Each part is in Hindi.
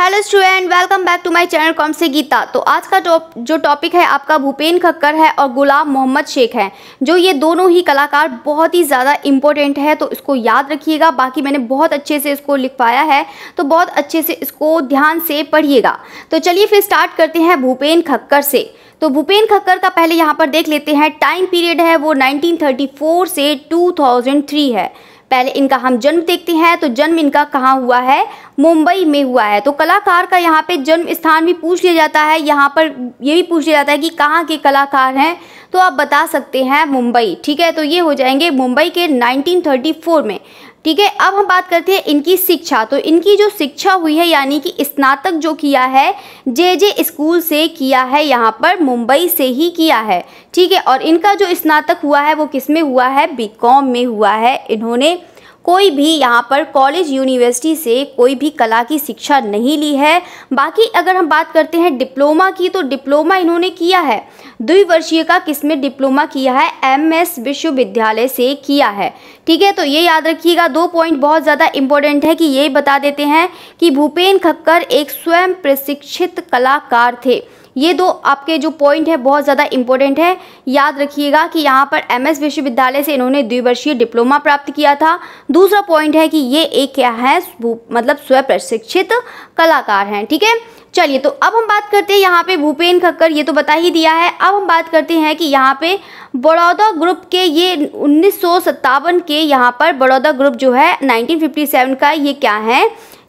Hello student welcome back to my channel कॉम से गीता तो आज का टॉप जो टॉपिक है आपका भूपेन खक्कर है और गुलाम मोहम्मद शेख है जो ये दोनों ही कलाकार बहुत ही ज़्यादा इम्पोर्टेंट है तो इसको याद रखिएगा बाकी मैंने बहुत अच्छे से इसको लिखवाया है तो बहुत अच्छे से इसको ध्यान से पढ़िएगा तो चलिए फिर स्टार्ट करते हैं भूपेन खक्कर से तो भूपेन खक्कर का पहले यहाँ पर देख लेते हैं टाइम पीरियड है वो नाइनटीन से टू है पहले इनका हम जन्म देखते हैं तो जन्म इनका कहाँ हुआ है मुंबई में हुआ है तो कलाकार का यहाँ पे जन्म स्थान भी पूछ लिया जाता है यहाँ पर ये भी पूछ लिया जाता है कि कहाँ के कलाकार हैं तो आप बता सकते हैं मुंबई ठीक है तो ये हो जाएंगे मुंबई के 1934 में ठीक है अब हम बात करते हैं इनकी शिक्षा तो इनकी जो शिक्षा हुई है यानी कि स्नातक जो किया है जे जे स्कूल से किया है यहाँ पर मुंबई से ही किया है ठीक है और इनका जो स्नातक हुआ है वो किस में हुआ है बी में हुआ है इन्होंने कोई भी यहाँ पर कॉलेज यूनिवर्सिटी से कोई भी कला की शिक्षा नहीं ली है बाकी अगर हम बात करते हैं डिप्लोमा की तो डिप्लोमा इन्होंने किया है द्विवर्षीय का किसमें डिप्लोमा किया है एमएस विश्वविद्यालय से किया है ठीक है तो ये याद रखिएगा दो पॉइंट बहुत ज़्यादा इम्पोर्टेंट है कि ये बता देते हैं कि भूपेन खक्कर एक स्वयं प्रशिक्षित कलाकार थे ये दो आपके जो पॉइंट है बहुत ज़्यादा इंपॉर्टेंट है याद रखिएगा कि यहाँ पर एमएस विश्वविद्यालय से इन्होंने द्विवर्षीय डिप्लोमा प्राप्त किया था दूसरा पॉइंट है कि ये एक क्या है मतलब स्व प्रशिक्षित कलाकार हैं ठीक है ठीके? चलिए तो अब हम बात करते हैं यहाँ पे भूपेन खक्कर ये तो बता ही दिया है अब हम बात करते हैं कि यहाँ पे बड़ौदा ग्रुप के ये उन्नीस के यहाँ पर बड़ौदा ग्रुप जो है 1957 का ये क्या है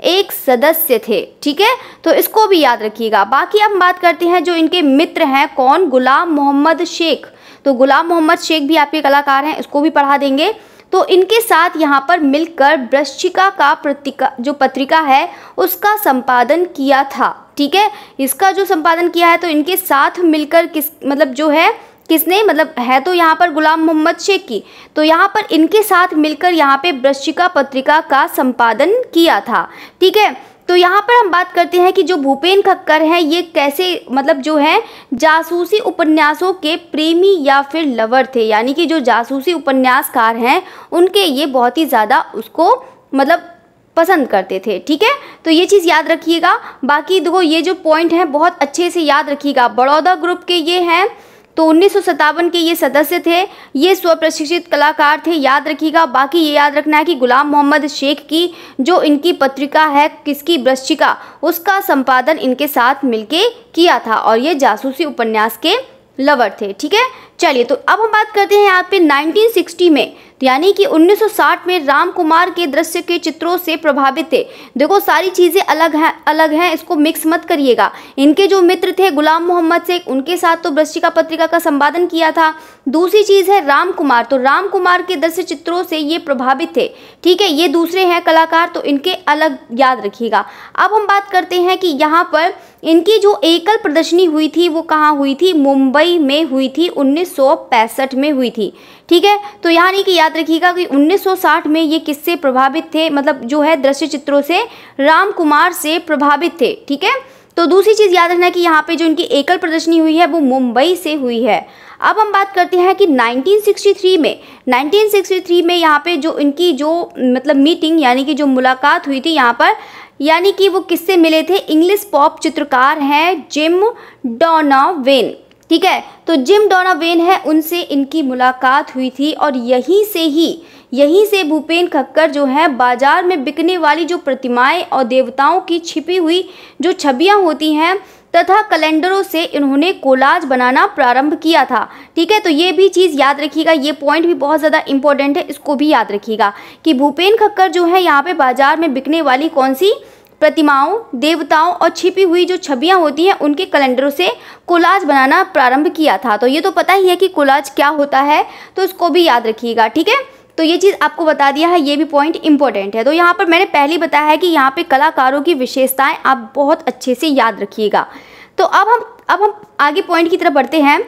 एक सदस्य थे ठीक है तो इसको भी याद रखिएगा बाकी हम बात करते हैं जो इनके मित्र हैं कौन गुलाम मोहम्मद शेख तो गुलाम मोहम्मद शेख भी आपके कलाकार हैं इसको भी पढ़ा देंगे तो इनके साथ यहाँ पर मिलकर वृश्चिका का प्रतिका जो पत्रिका है उसका संपादन किया था ठीक है इसका जो संपादन किया है तो इनके साथ मिलकर किस मतलब जो है किसने मतलब है तो यहाँ पर गुलाम मोहम्मद शेख की तो यहाँ पर इनके साथ मिलकर यहाँ पे ब्रशिका पत्रिका का संपादन किया था ठीक है तो यहाँ पर हम बात करते हैं कि जो भूपेन खक्कर हैं ये कैसे मतलब जो है जासूसी उपन्यासों के प्रेमी या फिर लवर थे यानी कि जो जासूसी उपन्यासकार हैं उनके ये बहुत ही ज़्यादा उसको मतलब पसंद करते थे ठीक है तो ये चीज़ याद रखिएगा बाकी देखो ये जो पॉइंट हैं बहुत अच्छे से याद रखिएगा बड़ौदा ग्रुप के ये हैं तो उन्नीस के ये सदस्य थे ये स्वप्रशिक्षित कलाकार थे याद रखिएगा बाकी ये याद रखना है कि गुलाम मोहम्मद शेख की जो इनकी पत्रिका है किसकी वृश्चिका उसका संपादन इनके साथ मिलके किया था और ये जासूसी उपन्यास के लवर थे ठीक है चलिए तो अब हम बात करते हैं यहाँ पे 1960 में यानी कि 1960 में राम कुमार के दृश्य के चित्रों से प्रभावित थे देखो सारी चीज़ें अलग हैं अलग हैं इसको मिक्स मत करिएगा इनके जो मित्र थे गुलाम मोहम्मद शेख उनके साथ तो वृश्चिका पत्रिका का संपादन किया था दूसरी चीज़ है राम कुमार तो राम कुमार के दृश्य चित्रों से ये प्रभावित थे ठीक है ये दूसरे हैं कलाकार तो इनके अलग याद रखिएगा अब हम बात करते हैं कि यहाँ पर इनकी जो एकल प्रदर्शनी हुई थी वो कहाँ हुई थी मुंबई में हुई थी उन्नीस में हुई थी ठीक है तो नहीं कि याद रखिएगा कि 1960 में ये किससे प्रभावित थे मतलब जो है दृश्य चित्रों से राम कुमार से प्रभावित थे ठीक है तो दूसरी चीज़ याद रखना कि यहाँ पे जो इनकी एकल प्रदर्शनी हुई है वो मुंबई से हुई है अब हम बात करते हैं कि 1963 में 1963 में यहाँ पे जो इनकी जो मतलब मीटिंग यानी कि जो मुलाकात हुई थी यहाँ पर यानी कि वो किससे मिले थे इंग्लिश पॉप चित्रकार हैं जिम डोनावेन ठीक है तो जिम डोनावेन है उनसे इनकी मुलाकात हुई थी और यहीं से ही यहीं से भूपेन खक्कर जो है बाजार में बिकने वाली जो प्रतिमाएं और देवताओं की छिपी हुई जो छवियां होती हैं तथा कैलेंडरों से इन्होंने कोलाज बनाना प्रारंभ किया था ठीक है तो ये भी चीज़ याद रखिएगा ये पॉइंट भी बहुत ज़्यादा इंपॉर्टेंट है इसको भी याद रखिएगा कि भूपेन खक्कर जो है यहाँ पे बाजार में बिकने वाली कौन सी प्रतिमाओं देवताओं और छिपी हुई जो छवियाँ होती हैं उनके कैलेंडरों से कोलाज बनाना प्रारंभ किया था तो ये तो पता ही है कि कोलाज क्या होता है तो इसको भी याद रखिएगा ठीक है तो ये चीज़ आपको बता दिया है ये भी पॉइंट इंपॉर्टेंट है तो यहाँ पर मैंने पहले बताया है कि यहाँ पे कलाकारों की विशेषताएं आप बहुत अच्छे से याद रखिएगा तो अब हम अब हम आगे पॉइंट की तरफ बढ़ते हैं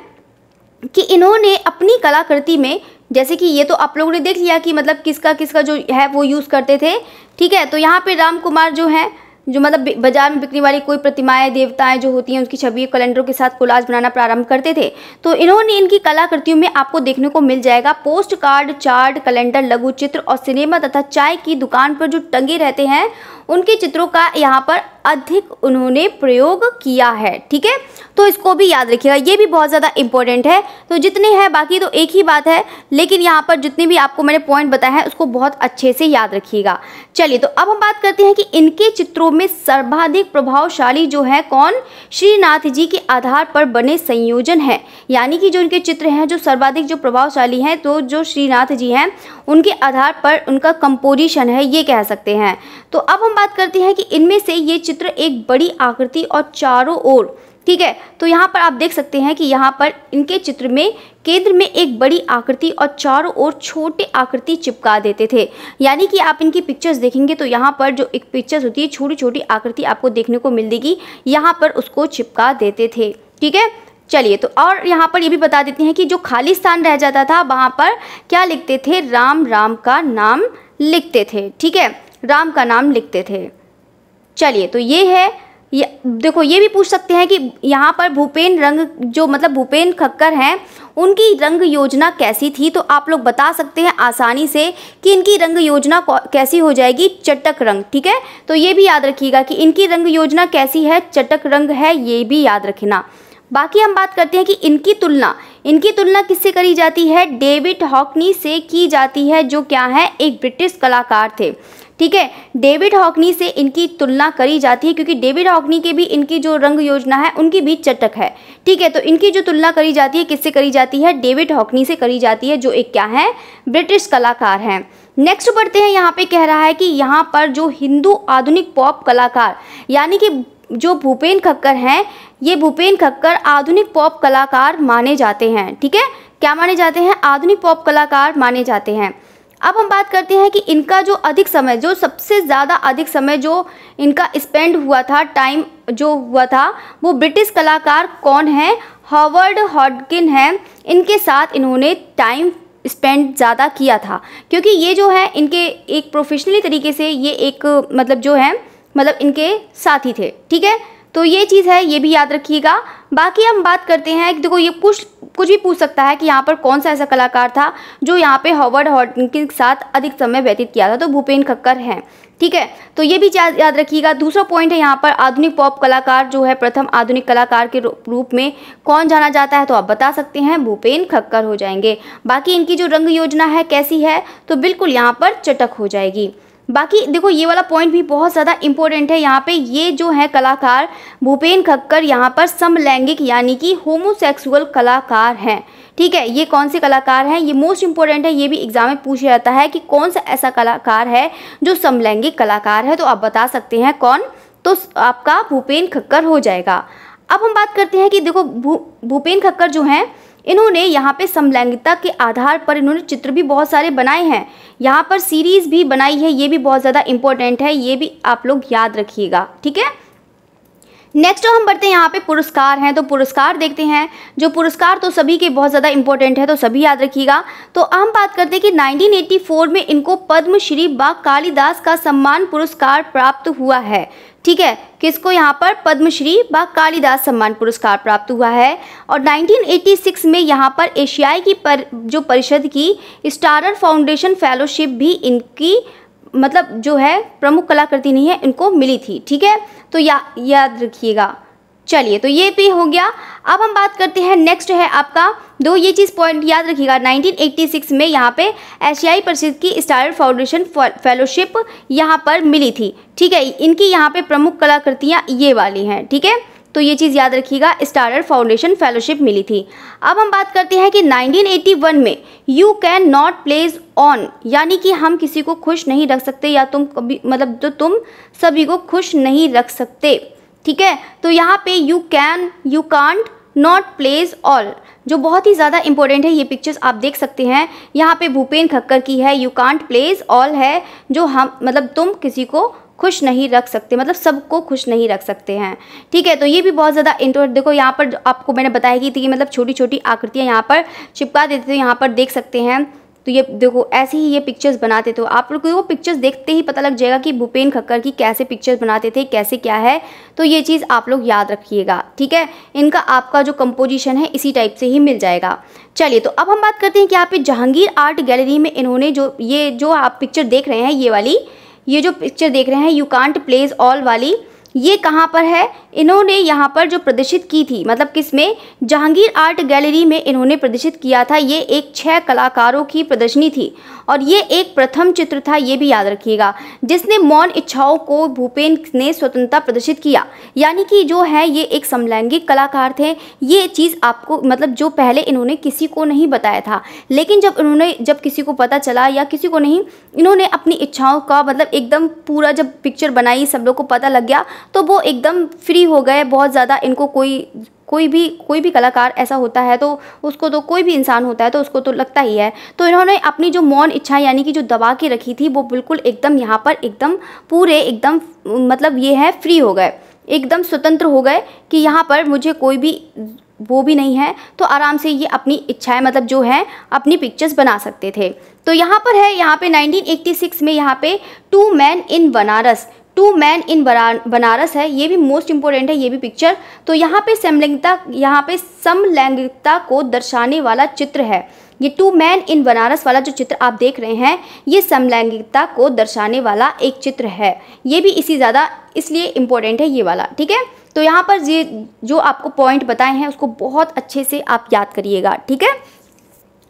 कि इन्होंने अपनी कलाकृति में जैसे कि ये तो आप लोगों ने देख लिया कि मतलब किसका किसका जो है वो यूज़ करते थे ठीक है तो यहाँ पे राम कुमार जो हैं जो मतलब बाजार में बिकने वाली कोई प्रतिमाएं देवताएं जो होती हैं उनकी छवि कैलेंडरों के साथ कोलाज बनाना प्रारंभ करते थे तो इन्होंने इनकी कलाकृतियों में आपको देखने को मिल जाएगा पोस्ट कार्ड चार्ट कैलेंडर लघु चित्र और सिनेमा तथा चाय की दुकान पर जो टंगे रहते हैं उनके चित्रों का यहाँ पर अधिक उन्होंने प्रयोग किया है ठीक है तो इसको भी याद रखिएगा ये भी बहुत ज़्यादा इंपॉर्टेंट है तो जितने हैं बाकी तो एक ही बात है लेकिन यहाँ पर जितने भी आपको मैंने पॉइंट बताए हैं उसको बहुत अच्छे से याद रखिएगा चलिए तो अब हम बात करते हैं कि इनके चित्रों में सर्वाधिक प्रभावशाली जो है कौन श्रीनाथ जी के आधार पर बने संयोजन है यानी कि जो इनके चित्र हैं जो सर्वाधिक जो प्रभावशाली हैं तो जो श्रीनाथ जी हैं उनके आधार पर उनका कंपोजिशन है ये कह सकते हैं तो अब हम बात करते हैं कि इनमें से ये चित्र एक बड़ी आकृति और चारों ओर ठीक है तो यहाँ पर आप देख सकते हैं कि यहाँ पर इनके चित्र में केंद्र में एक बड़ी आकृति और चारों ओर छोटे आकृति चिपका देते थे यानी कि आप इनकी पिक्चर्स देखेंगे तो यहाँ पर जो एक पिक्चर्स होती है छोटी छोटी आकृति आपको देखने को मिलेगी यहाँ पर उसको चिपका देते थे ठीक है चलिए तो और यहाँ पर ये भी बता देते हैं कि जो खाली स्थान रह जाता था वहाँ पर क्या लिखते थे राम राम का नाम लिखते थे ठीक है राम का नाम लिखते थे चलिए तो ये है ये देखो ये भी पूछ सकते हैं कि यहाँ पर भूपेन रंग जो मतलब भूपेन खक्कर हैं उनकी रंग योजना कैसी थी तो आप लोग बता सकते हैं आसानी से कि इनकी रंग योजना कैसी हो जाएगी चटक रंग ठीक है तो ये भी याद रखिएगा कि इनकी रंग योजना कैसी है चटक रंग है ये भी याद रखना बाकी हम बात करते हैं कि इनकी तुलना इनकी तुलना किससे करी जाती है डेविड हॉकनी से की जाती है जो क्या है एक ब्रिटिश कलाकार थे ठीक है डेविड हॉकनी से इनकी तुलना करी जाती है क्योंकि डेविड हॉकनी के भी इनकी जो रंग योजना है उनकी भी चटक है ठीक है तो इनकी जो तुलना करी जाती है किससे करी जाती है डेविड हॉकनी से करी जाती है जो एक क्या है ब्रिटिश कलाकार हैं नेक्स्ट बढ़ते हैं यहाँ पे कह रहा है कि यहाँ पर जो हिंदू आधुनिक पॉप कलाकार यानी कि जो भूपेन खक्कर हैं ये भूपेन खक्कर आधुनिक पॉप कलाकार माने जाते हैं ठीक है क्या माने जाते हैं आधुनिक पॉप कलाकार माने जाते हैं अब हम बात करते हैं कि इनका जो अधिक समय जो सबसे ज़्यादा अधिक समय जो इनका स्पेंड हुआ था टाइम जो हुआ था वो ब्रिटिश कलाकार कौन हैं हॉवर्ड हॉडकिन हैं इनके साथ इन्होंने टाइम स्पेंड ज़्यादा किया था क्योंकि ये जो है इनके एक प्रोफेशनली तरीके से ये एक मतलब जो है मतलब इनके साथी थे ठीक है तो ये चीज़ है ये भी याद रखिएगा बाकी हम बात करते हैं कि देखो ये कुछ कुछ भी पूछ सकता है कि यहाँ पर कौन सा ऐसा कलाकार था जो यहाँ पे हॉवर्ड हॉटन के साथ अधिक समय व्यतीत किया था तो भूपेन खक्कर हैं ठीक है तो ये भी याद रखिएगा दूसरा पॉइंट है यहाँ पर आधुनिक पॉप कलाकार जो है प्रथम आधुनिक कलाकार के रूप में कौन जाना जाता है तो आप बता सकते हैं भूपेन खक्कर हो जाएंगे बाकी इनकी जो रंग योजना है कैसी है तो बिल्कुल यहाँ पर चटक हो जाएगी बाकी देखो ये वाला पॉइंट भी बहुत ज़्यादा इंपॉर्टेंट है यहाँ पे ये जो है कलाकार भूपेन खक्कर यहाँ पर समलैंगिक यानी कि होमोसेक्सुअल कलाकार हैं ठीक है ये कौन से कलाकार हैं ये मोस्ट इंपॉर्टेंट है ये भी एग्जाम में पूछा जाता है कि कौन सा ऐसा कलाकार है जो समलैंगिक कलाकार है तो आप बता सकते हैं कौन तो आपका भूपेन खक्कर हो जाएगा अब हम बात करते हैं कि देखो भू भूपेन खक्कर जो हैं इन्होंने यहाँ पे समलैंगिकता के आधार पर इन्होंने चित्र भी बहुत सारे बनाए हैं यहाँ पर सीरीज़ भी बनाई है ये भी बहुत ज़्यादा इम्पोर्टेंट है ये भी आप लोग याद रखिएगा ठीक है नेक्स्ट हम बढ़ते हैं यहाँ पे पुरस्कार हैं तो पुरस्कार देखते हैं जो पुरस्कार तो सभी के बहुत ज़्यादा इम्पोर्टेंट है तो सभी याद रखिएगा तो हम बात करते हैं कि 1984 में इनको पद्मश्री बा कालिदास का सम्मान पुरस्कार प्राप्त हुआ है ठीक है किसको यहाँ पर पद्मश्री व कालिदास सम्मान पुरस्कार प्राप्त हुआ है और 1986 में यहाँ पर एशियाई की पर जो परिषद की स्टारर फाउंडेशन फेलोशिप भी इनकी मतलब जो है प्रमुख कलाकृति नहीं है इनको मिली थी ठीक है तो या याद रखिएगा चलिए तो ये भी हो गया अब हम बात करते हैं नेक्स्ट है आपका दो ये चीज़ पॉइंट याद रखिएगा 1986 में यहाँ पे एशियाई परिषद की स्टार फाउंडेशन फेलोशिप यहाँ पर मिली थी ठीक है इनकी यहाँ पे प्रमुख कलाकृतियाँ ये वाली हैं ठीक है थीके? तो ये चीज़ याद रखिएगा स्टारर फाउंडेशन फेलोशिप मिली थी अब हम बात करते हैं कि 1981 में you can not please all यानी कि हम किसी को खुश नहीं रख सकते या तुम कभी मतलब जो तुम सभी को खुश नहीं रख सकते ठीक है तो यहाँ पे you can you can't not please all जो बहुत ही ज़्यादा इंपॉर्टेंट है ये पिक्चर्स आप देख सकते हैं यहाँ पे भूपेन खक्कर की है यू कांट प्लेस ऑल है जो हम मतलब तुम किसी को खुश नहीं रख सकते मतलब सबको खुश नहीं रख सकते हैं ठीक है तो ये भी बहुत ज़्यादा इंटर देखो यहाँ पर आपको मैंने बताया कि थी मतलब छोटी छोटी आकृतियाँ यहाँ पर चिपका देते थे यहाँ पर देख सकते हैं तो ये देखो ऐसे ही ये पिक्चर्स बनाते थे आप लोग को पिक्चर्स देखते ही पता लग जाएगा कि भूपेन खक्कर की कैसे पिक्चर्स बनाते थे कैसे क्या है तो ये चीज़ आप लोग याद रखिएगा ठीक है इनका आपका जो कंपोजिशन है इसी टाइप से ही मिल जाएगा चलिए तो अब हम बात करते हैं कि आप जहांगीर आर्ट गैलरी में इन्होंने जो ये जो आप पिक्चर देख रहे हैं ये वाली ये जो पिक्चर देख रहे हैं यू कांट प्लेस ऑल वाली ये कहाँ पर है इन्होंने यहाँ पर जो प्रदर्शित की थी मतलब किस में जहांगीर आर्ट गैलरी में इन्होंने प्रदर्शित किया था ये एक छः कलाकारों की प्रदर्शनी थी और ये एक प्रथम चित्र था ये भी याद रखिएगा जिसने मौन इच्छाओं को भूपेन ने स्वतंत्रता प्रदर्शित किया यानी कि जो है ये एक समलैंगिक कलाकार थे ये चीज़ आपको मतलब जो पहले इन्होंने किसी को नहीं बताया था लेकिन जब इन्होंने जब किसी को पता चला या किसी को नहीं इन्होंने अपनी इच्छाओं का मतलब एकदम पूरा जब पिक्चर बनाई सब लोग को पता लग गया तो वो एकदम फ्री हो गए बहुत ज़्यादा इनको कोई कोई भी कोई भी कलाकार ऐसा होता है तो उसको तो कोई भी इंसान होता है तो उसको तो लगता ही है तो इन्होंने अपनी जो मौन इच्छा यानी कि जो दबा के रखी थी वो बिल्कुल एकदम यहाँ पर एकदम पूरे एकदम मतलब ये है फ्री हो गए एकदम स्वतंत्र हो गए कि यहाँ पर मुझे कोई भी वो भी नहीं है तो आराम से ये अपनी इच्छाएं मतलब जो है अपनी पिक्चर्स बना सकते थे तो यहाँ पर है यहाँ पे 1986 में यहाँ पे two men in Banaras two men in Banaras है ये भी मोस्ट इम्पोर्टेंट है ये भी पिक्चर तो यहाँ पे समलैंगिकता यहाँ पे समलैंगिकता को दर्शाने वाला चित्र है ये टू मैन इन बनारस वाला जो चित्र आप देख रहे हैं ये समलैंगिकता को दर्शाने वाला एक चित्र है ये भी इसी ज़्यादा इसलिए इम्पोर्टेंट है ये वाला ठीक है तो यहाँ पर ये जो आपको पॉइंट बताए हैं उसको बहुत अच्छे से आप याद करिएगा ठीक है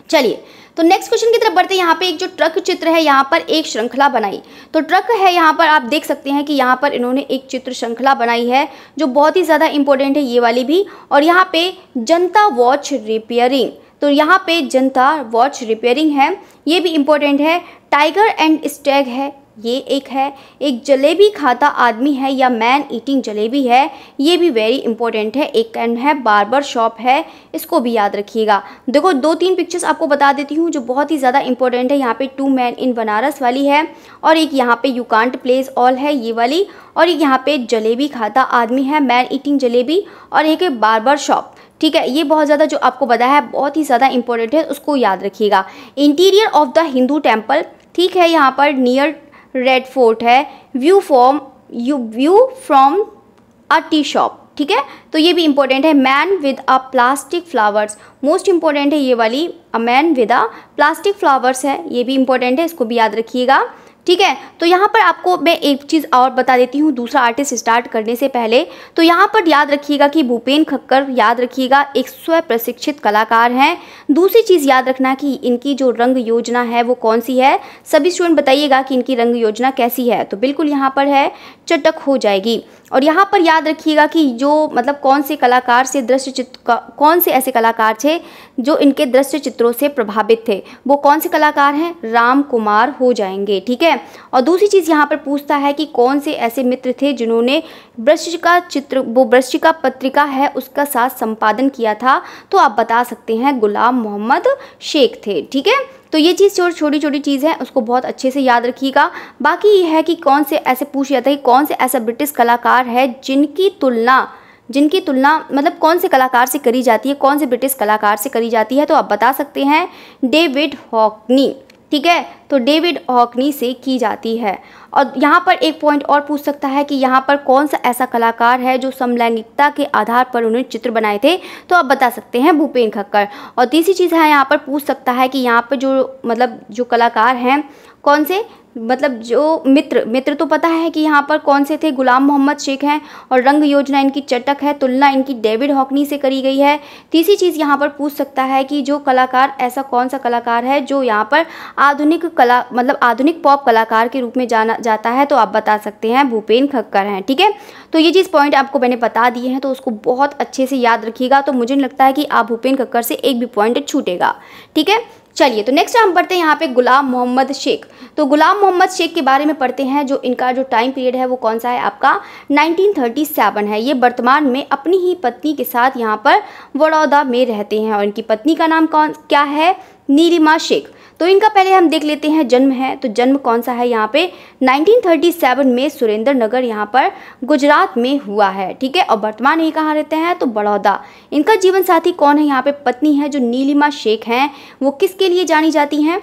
चलिए तो नेक्स्ट क्वेश्चन की तरफ बढ़ते हैं यहाँ पे एक जो ट्रक चित्र है यहाँ पर एक श्रृंखला बनाई तो ट्रक है यहाँ पर आप देख सकते हैं कि यहाँ पर इन्होंने एक चित्र श्रृंखला बनाई है जो बहुत ही ज़्यादा इंपॉर्टेंट है ये वाली भी और यहाँ पे जनता वॉच रिपेयरिंग तो यहाँ पे जनता वॉच रिपेयरिंग है ये भी इम्पोर्टेंट है टाइगर एंड स्टैग है ये एक है एक जलेबी खाता आदमी है या मैन ईटिंग जलेबी है ये भी वेरी इंपॉर्टेंट है एक एंड है बारबर शॉप है इसको भी याद रखिएगा देखो दो तीन पिक्चर्स आपको बता देती हूँ जो बहुत ही ज़्यादा इंपॉर्टेंट है यहाँ पे टू मैन इन बनारस वाली है और एक यहाँ पे यू कांट प्लेस ऑल है ये वाली और एक यहाँ पे जलेबी खाता आदमी है मैन ईटिंग जलेबी और एक है शॉप ठीक है ये बहुत ज़्यादा जो आपको पता है बहुत ही ज़्यादा इंपॉर्टेंट है उसको याद रखिएगा interior of the Hindu temple ठीक है यहाँ पर नियर रेड फोर्ट है view form you view from a tea shop ठीक है तो ये भी इंपॉर्टेंट है man with a plastic flowers most important है ये वाली a man with a plastic flowers है ये भी इंपॉर्टेंट है इसको भी याद रखिएगा ठीक है तो यहाँ पर आपको मैं एक चीज़ और बता देती हूँ दूसरा आर्टिस्ट स्टार्ट करने से पहले तो यहाँ पर याद रखिएगा कि भूपेन खक्कर याद रखिएगा एक स्व प्रशिक्षित कलाकार हैं दूसरी चीज़ याद रखना कि इनकी जो रंग योजना है वो कौन सी है सभी स्टूडेंट बताइएगा कि इनकी रंग योजना कैसी है तो बिल्कुल यहाँ पर है चटक हो जाएगी और यहाँ पर याद रखिएगा कि जो मतलब कौन से कलाकार से दृश्य चित्र कौन से ऐसे कलाकार थे जो इनके दृश्य चित्रों से प्रभावित थे वो कौन से कलाकार हैं राम कुमार हो जाएंगे ठीक है और दूसरी चीज़ यहाँ पर पूछता है कि कौन से ऐसे मित्र थे जिन्होंने वृक्ष का चित्र वो वृश्य का पत्रिका है उसका साथ संपादन किया था तो आप बता सकते हैं गुलाम मोहम्मद शेख थे ठीक है तो ये चीज़ जो छोटी छोटी चीज़ है उसको बहुत अच्छे से याद रखिएगा बाकी ये है कि कौन से ऐसे पूछ जाता है कि कौन से ऐसा ब्रिटिश कलाकार है जिनकी तुलना जिनकी तुलना मतलब कौन से कलाकार से करी जाती है कौन से ब्रिटिश कलाकार से करी जाती है तो आप बता सकते हैं डेविड हॉकनी ठीक है तो डेविड हॉकनी से की जाती है और यहाँ पर एक पॉइंट और पूछ सकता है कि यहाँ पर कौन सा ऐसा कलाकार है जो समलैंगिकता के आधार पर उन्होंने चित्र बनाए थे तो आप बता सकते हैं भूपेन खक्कर और तीसरी चीज़ है यहाँ पर पूछ सकता है कि यहाँ पर जो मतलब जो कलाकार हैं कौन से मतलब जो मित्र मित्र तो पता है कि यहाँ पर कौन से थे गुलाम मोहम्मद शेख हैं और रंग योजना इनकी चटक है तुलना इनकी डेविड हॉकनी से करी गई है तीसरी चीज़ यहाँ पर पूछ सकता है कि जो कलाकार ऐसा कौन सा कलाकार है जो यहाँ पर आधुनिक कला मतलब आधुनिक पॉप कलाकार के रूप में जाना जाता है तो आप बता सकते हैं भूपेन खक्कर हैं ठीक है तो ये चीज़ पॉइंट आपको मैंने बता दिए हैं तो उसको बहुत अच्छे से याद रखिएगा तो मुझे लगता है कि आप भूपेन खक्कर से एक भी पॉइंट छूटेगा ठीक है चलिए तो नेक्स्ट हम पढ़ते हैं यहाँ पे गुलाम मोहम्मद शेख तो गुलाम मोहम्मद शेख के बारे में पढ़ते हैं जो इनका जो टाइम पीरियड है वो कौन सा है आपका 1937 है ये वर्तमान में अपनी ही पत्नी के साथ यहाँ पर बड़ौदा में रहते हैं और इनकी पत्नी का नाम कौन क्या है नीलिमा शेख तो इनका पहले हम देख लेते हैं जन्म है तो जन्म कौन सा है यहाँ पे 1937 में सुरेंद्र नगर यहाँ पर गुजरात में हुआ है ठीक है और वर्तमान ये कहाँ रहते हैं तो बड़ौदा इनका जीवन साथी कौन है यहाँ पे पत्नी है जो नीलिमा शेख हैं वो किसके लिए जानी जाती हैं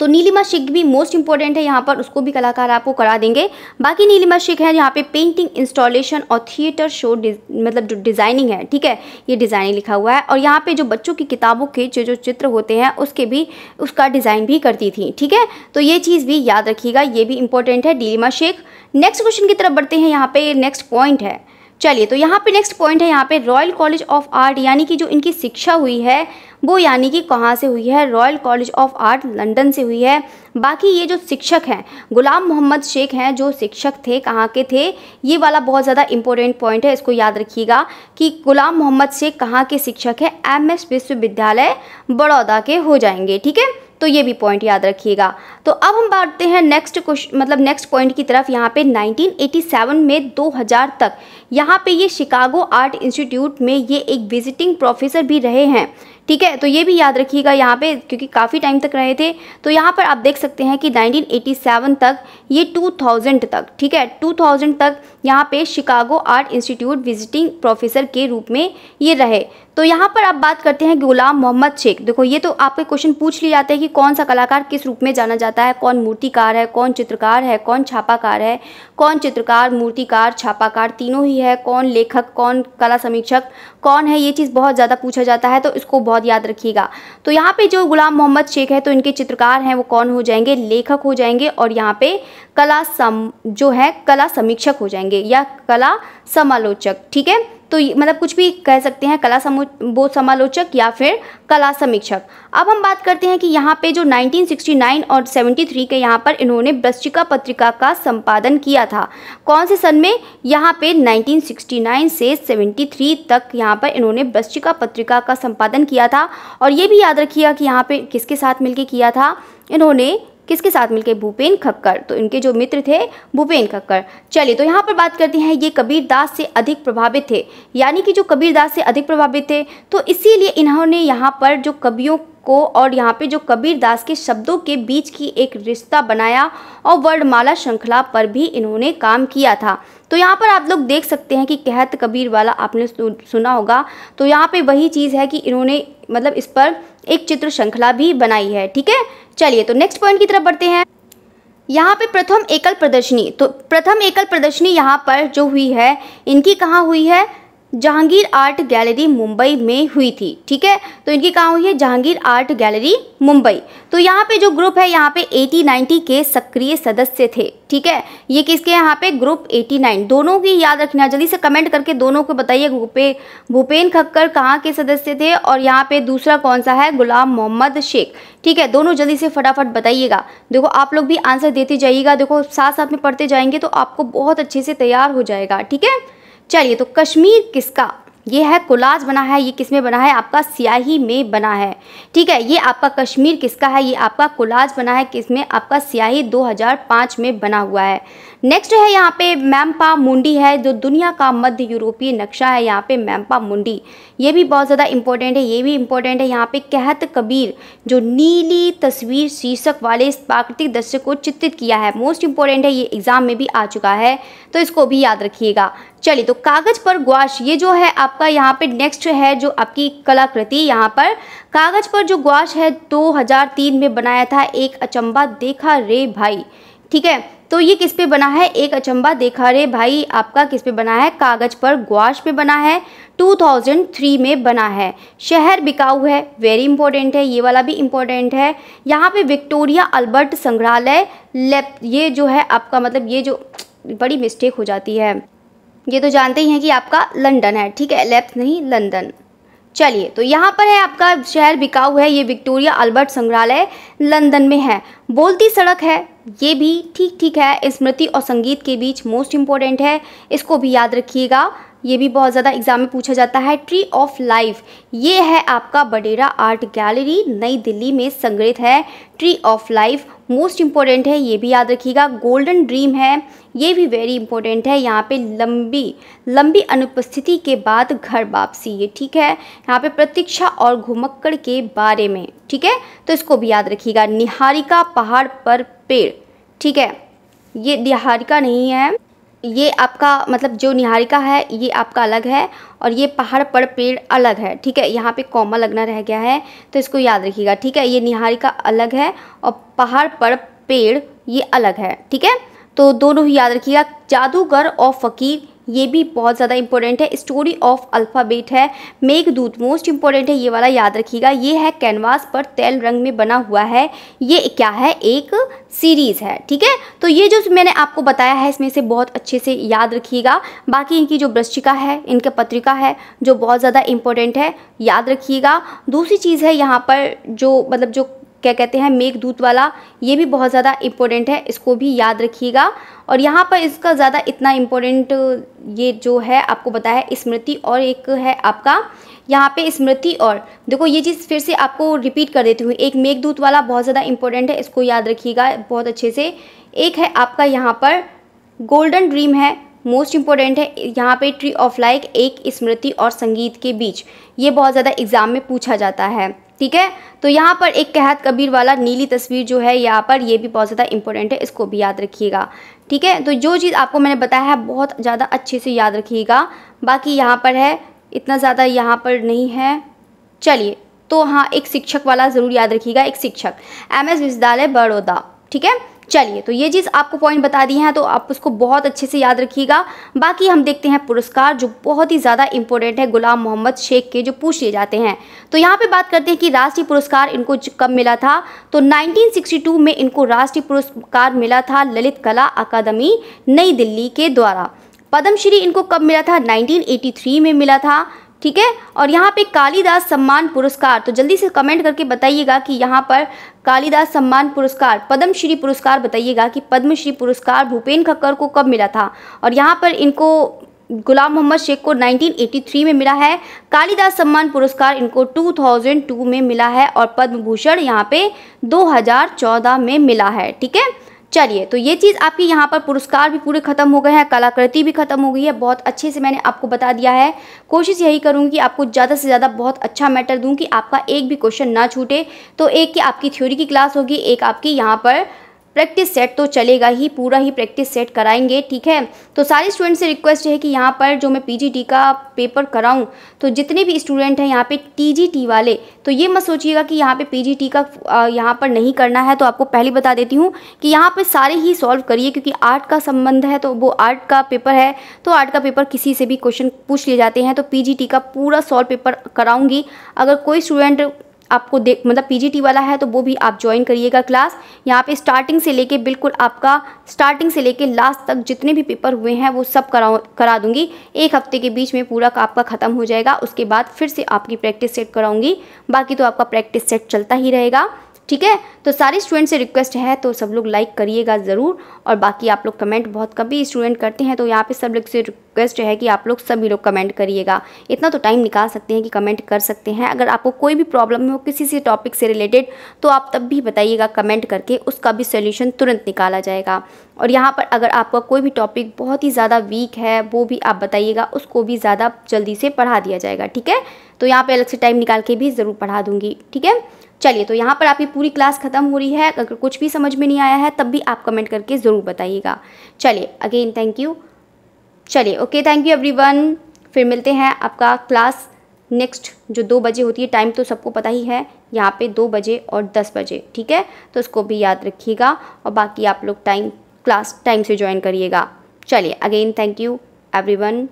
तो नीलिमा शेख भी मोस्ट इंपॉर्टेंट है यहाँ पर उसको भी कलाकार आपको करा देंगे बाकी नीलिमा शेख है यहाँ पे पेंटिंग इंस्टॉलेशन और थिएटर शो मतलब जो डिज़ाइनिंग है ठीक है ये डिज़ाइनिंग लिखा हुआ है और यहाँ पे जो बच्चों की किताबों के जो जो चित्र होते हैं उसके भी उसका डिज़ाइन भी करती थी ठीक है तो ये चीज़ भी याद रखिएगा ये भी इंपॉर्टेंट है नीलिमा शेख नेक्स्ट क्वेश्चन की तरफ बढ़ते हैं यहाँ पे नेक्स्ट पॉइंट है चलिए तो यहाँ पे नेक्स्ट पॉइंट है यहाँ पे रॉयल कॉलेज ऑफ आर्ट यानी कि जो इनकी शिक्षा हुई है वो यानी कि कहाँ से हुई है Royal College of Art London से हुई है बाकी ये जो शिक्षक हैं गुलाम मोहम्मद शेख हैं जो शिक्षक थे कहाँ के थे ये वाला बहुत ज़्यादा इंपॉर्टेंट पॉइंट है इसको याद रखिएगा कि गुलाम मोहम्मद शेख कहाँ के शिक्षक हैं एम विश्वविद्यालय बड़ौदा के हो जाएंगे ठीक है तो ये भी पॉइंट याद रखिएगा तो अब हम बांटते हैं नेक्स्ट क्वेश्चन मतलब नेक्स्ट पॉइंट की तरफ यहाँ पे 1987 में 2000 तक यहाँ पे ये शिकागो आर्ट इंस्टीट्यूट में ये एक विजिटिंग प्रोफेसर भी रहे हैं ठीक है तो ये भी याद रखिएगा यहाँ पे क्योंकि काफ़ी टाइम तक रहे थे तो यहाँ पर आप देख सकते हैं कि 1987 तक ये 2000 तक ठीक है 2000 तक यहाँ पे Chicago Art Institute visiting professor के रूप में ये रहे तो यहाँ पर आप बात करते हैं गुलाम मोहम्मद शेख देखो ये तो आपके क्वेश्चन पूछ लिए जाते हैं कि कौन सा कलाकार किस रूप में जाना जाता है कौन मूर्तिकार है कौन चित्रकार है कौन छापाकार है कौन चित्रकार मूर्तिकार छापाकार तीनों ही है कौन लेखक कौन कला समीक्षक कौन है ये चीज़ बहुत ज़्यादा पूछा जाता है तो इसको बहुत बहुत याद रखिएगा तो यहाँ पे जो गुलाम मोहम्मद शेख है तो इनके चित्रकार हैं वो कौन हो जाएंगे लेखक हो जाएंगे और यहाँ पे कला सम जो है कला समीक्षक हो जाएंगे या कला समालोचक ठीक है तो मतलब कुछ भी कह सकते हैं कला बोध समालोचक या फिर कला समीक्षक अब हम बात करते हैं कि यहाँ पे जो 1969 और 73 के यहाँ पर इन्होंने वृश्चिका पत्रिका का संपादन किया था कौन से सन में यहाँ पे 1969 से 73 तक यहाँ पर इन्होंने वृश्चिका पत्रिका का संपादन किया था और ये भी याद रखिएगा कि यहाँ पे किसके साथ मिलके किया था इन्होंने किसके साथ मिलकर भूपेन खक्कर तो इनके जो मित्र थे भूपेन खक्कर चलिए तो यहाँ पर बात करते हैं ये कबीर दास से अधिक प्रभावित थे यानी कि जो कबीर दास से अधिक प्रभावित थे तो इसीलिए इन्होंने यहाँ पर जो कवियों को और यहाँ पे जो कबीर दास के शब्दों के बीच की एक रिश्ता बनाया और वर्णमाला श्रृंखला पर भी इन्होंने काम किया था तो यहाँ पर आप लोग देख सकते हैं कि कहत कबीर वाला आपने सुना होगा तो यहाँ पे वही चीज़ है कि इन्होंने मतलब इस पर एक चित्र श्रृंखला भी बनाई है ठीक है चलिए तो नेक्स्ट पॉइंट की तरफ बढ़ते हैं यहाँ पे प्रथम एकल प्रदर्शनी तो प्रथम एकल प्रदर्शनी यहाँ पर जो हुई है इनकी कहाँ हुई है जहांगीर आर्ट गैलरी मुंबई में हुई थी ठीक है तो इनकी कहाँ हुई है जहांगीर आर्ट गैलरी मुंबई तो यहाँ पे जो ग्रुप है यहाँ पे 80-90 के सक्रिय सदस्य थे ठीक है ये किसके यहाँ पे ग्रुप 89 दोनों की याद रखना जल्दी से कमेंट करके दोनों को बताइए भूपे भूपेन खक्कर कहाँ के सदस्य थे और यहाँ पे दूसरा कौन सा है गुलाम मोहम्मद शेख ठीक है दोनों जल्दी से फटाफट बताइएगा देखो आप लोग भी आंसर देते जाइएगा देखो साथ साथ में पढ़ते जाएंगे तो आपको बहुत अच्छे से तैयार हो जाएगा ठीक है चलिए तो कश्मीर किसका ये है कोलाज बना है ये किस में बना है आपका स्याही में बना है ठीक है ये आपका कश्मीर किसका है ये आपका कोलाज बना है किस में आपका स्याही 2005 में बना हुआ है नेक्स्ट है यहाँ पे मैम्पा मुंडी है जो दुनिया का मध्य यूरोपीय नक्शा है यहाँ पे मैम्पा मुंडी ये भी बहुत ज़्यादा इंपॉर्टेंट है ये भी इंपॉर्टेंट है यहाँ पे कहत कबीर जो नीली तस्वीर शीर्षक वाले इस प्राकृतिक दृश्य को चित्रित किया है मोस्ट इंपॉर्टेंट है ये एग्ज़ाम में भी आ चुका है तो इसको भी याद रखिएगा चलिए तो कागज़ पर ग्वाश ये जो है आपका यहाँ पे नेक्स्ट है जो आपकी कलाकृति यहाँ पर कागज़ पर जो ग्वाश है 2003 में बनाया था एक अचंबा देखा रे भाई ठीक है तो ये किस पे बना है एक अचंबा देखा रे भाई आपका किस पे बना है कागज़ पर ग्वाश पे बना है 2003 में बना है शहर बिकाऊ है वेरी इंपॉर्टेंट है ये वाला भी इंपॉर्टेंट है यहाँ पे विक्टोरिया अल्बर्ट संग्रहालय लेप ये जो है आपका मतलब ये जो बड़ी मिस्टेक हो जाती है ये तो जानते ही हैं कि आपका लंदन है ठीक है लेप्स नहीं लंदन चलिए तो यहाँ पर है आपका शहर बिकाऊ है ये विक्टोरिया अल्बर्ट संग्रहालय लंदन में है बोलती सड़क है ये भी ठीक ठीक है स्मृति और संगीत के बीच मोस्ट इम्पॉर्टेंट है इसको भी याद रखिएगा ये भी बहुत ज़्यादा एग्जाम में पूछा जाता है ट्री ऑफ लाइफ ये है आपका बडेरा आर्ट गैलरी नई दिल्ली में संग्रहित है tree of life most important है ये भी याद रखिएगा गोल्डन ड्रीम है ये भी वेरी इंपॉर्टेंट है यहाँ पे लंबी लंबी अनुपस्थिति के बाद घर वापसी ये ठीक है यहाँ पे प्रतीक्षा और घुमक्कड़ के बारे में ठीक है तो इसको भी याद रखिएगा निहारिका पहाड़ पर पेड़ ठीक है ये निहारिका नहीं है ये आपका मतलब जो निहारिका है ये आपका अलग है और ये पहाड़ पर पेड़ अलग है ठीक है यहाँ पे कॉमा लगना रह गया है तो इसको याद रखिएगा ठीक है ये निहारिका अलग है और पहाड़ पर पेड़ ये अलग है ठीक है तो दोनों ही याद रखिएगा जादूगर और फ़कीर ये भी बहुत ज़्यादा इंपॉर्टेंट है स्टोरी ऑफ अल्फ़ाबेट है मेक दूत मोस्ट इंपॉर्टेंट है ये वाला याद रखिएगा ये है कैनवास पर तेल रंग में बना हुआ है ये क्या है एक सीरीज़ है ठीक है तो ये जो मैंने आपको बताया है इसमें से बहुत अच्छे से याद रखिएगा बाकी इनकी जो वृश्चिका है इनका पत्रिका है जो बहुत ज़्यादा इंपॉर्टेंट है याद रखिएगा दूसरी चीज़ है यहाँ पर जो मतलब जो क्या कहते हैं मेघदूत वाला ये भी बहुत ज़्यादा इम्पोर्टेंट है इसको भी याद रखिएगा और यहाँ पर इसका ज़्यादा इतना इम्पोर्टेंट ये जो है आपको बताया स्मृति और एक है आपका यहाँ पे स्मृति और देखो ये चीज़ फिर से आपको रिपीट कर देती हूँ एक मेघदूत वाला बहुत ज़्यादा इम्पोर्टेंट है इसको याद रखिएगा बहुत अच्छे से एक है आपका यहाँ पर गोल्डन ड्रीम है मोस्ट इम्पॉर्टेंट है यहाँ पे ट्री ऑफ लाइक एक स्मृति और संगीत के बीच ये बहुत ज़्यादा एग्ज़ाम में पूछा जाता है ठीक है तो यहाँ पर एक कहत कबीर वाला नीली तस्वीर जो है यहाँ पर ये भी बहुत ज़्यादा इंपॉर्टेंट है इसको भी याद रखिएगा ठीक है तो जो चीज़ आपको मैंने बताया है बहुत ज़्यादा अच्छे से याद रखिएगा बाकी यहाँ पर है इतना ज़्यादा यहाँ पर नहीं है चलिए तो हाँ एक शिक्षक वाला ज़रूर याद रखिएगा एक शिक्षक एम एस विश्वविद्यालय बड़ौदा ठीक है चलिए तो ये चीज़ आपको पॉइंट बता दिए हैं तो आप उसको बहुत अच्छे से याद रखिएगा बाकी हम देखते हैं पुरस्कार जो बहुत ही ज़्यादा इंपॉर्टेंट है गुलाम मोहम्मद शेख के जो पूछ लिए जाते हैं तो यहाँ पे बात करते हैं कि राष्ट्रीय पुरस्कार इनको कब मिला था तो 1962 में इनको राष्ट्रीय पुरस्कार मिला था ललित कला अकादमी नई दिल्ली के द्वारा पद्मश्री इनको कब मिला था 1983 में मिला था ठीक है और यहाँ पे कालीदास सम्मान पुरस्कार तो जल्दी से कमेंट करके बताइएगा कि यहाँ पर कालीदास सम्मान पुरस्कार पद्मश्री पुरस्कार बताइएगा कि पद्मश्री पुरस्कार भूपेन खक्कर को कब मिला था और यहाँ पर इनको गुलाम मोहम्मद शेख को 1983 में मिला है कालीदास सम्मान पुरस्कार इनको 2002 में मिला है और पद्म भूषण यहाँ पे 2014 में मिला है ठीक है चलिए तो ये चीज़ आपकी यहाँ पर पुरस्कार भी पूरे ख़त्म हो गए हैं कलाकृति भी ख़त्म हो गई है बहुत अच्छे से मैंने आपको बता दिया है कोशिश यही करूँगी आपको ज़्यादा से ज़्यादा बहुत अच्छा मैटर दूँ कि आपका एक भी क्वेश्चन ना छूटे तो एक की आपकी थ्योरी की क्लास होगी एक आपकी यहाँ पर प्रैक्टिस सेट तो चलेगा ही पूरा ही प्रैक्टिस सेट कराएंगे ठीक है तो सारे स्टूडेंट से रिक्वेस्ट है कि यहाँ पर जो मैं पीजीटी का पेपर कराऊँ तो जितने भी स्टूडेंट हैं यहाँ पे टीजीटी वाले तो ये मत सोचिएगा कि यहाँ पे पीजीटी का यहाँ पर नहीं करना है तो आपको पहले बता देती हूँ कि यहाँ पर सारे ही सॉल्व करिए क्योंकि आर्ट का संबंध है तो वो आर्ट का पेपर है तो आर्ट का पेपर किसी से भी क्वेश्चन पूछ लिए जाते हैं तो पी का पूरा सॉल्व पेपर कराऊँगी अगर कोई स्टूडेंट आपको देख मतलब पीजीटी वाला है तो वो भी आप ज्वाइन करिएगा क्लास यहाँ पे स्टार्टिंग से लेके बिल्कुल आपका स्टार्टिंग से लेके लास्ट तक जितने भी पेपर हुए हैं वो सब करा करा दूंगी एक हफ्ते के बीच में पूरा आपका ख़त्म हो जाएगा उसके बाद फिर से आपकी प्रैक्टिस सेट कराऊंगी बाकी तो आपका प्रैक्टिस सेट चलता ही रहेगा ठीक है तो सारे स्टूडेंट से रिक्वेस्ट है तो सब लोग लाइक करिएगा ज़रूर और बाकी आप लोग कमेंट बहुत कभी स्टूडेंट करते हैं तो यहाँ पे सब लोग से रिक्वेस्ट है कि आप लोग सभी लोग कमेंट करिएगा इतना तो टाइम निकाल सकते हैं कि कमेंट कर सकते हैं अगर आपको कोई भी प्रॉब्लम हो किसी से टॉपिक से रिलेटेड तो आप तब भी बताइएगा कमेंट करके उसका भी सोल्यूशन तुरंत निकाला जाएगा और यहाँ पर अगर आपका कोई भी टॉपिक बहुत ही ज़्यादा वीक है वो भी आप बताइएगा उसको भी ज़्यादा जल्दी से पढ़ा दिया जाएगा ठीक है तो यहाँ पर अलग से टाइम निकाल के भी ज़रूर पढ़ा दूँगी ठीक है चलिए तो यहाँ पर आपकी पूरी क्लास खत्म हो रही है अगर कुछ भी समझ में नहीं आया है तब भी आप कमेंट करके ज़रूर बताइएगा चलिए अगेन थैंक यू चलिए ओके थैंक यू एवरीवन फिर मिलते हैं आपका क्लास नेक्स्ट जो दो बजे होती है टाइम तो सबको पता ही है यहाँ पे दो बजे और दस बजे ठीक है तो उसको भी याद रखिएगा और बाकी आप लोग टाइम क्लास टाइम से ज्वाइन करिएगा चलिए अगेन थैंक यू एवरीवन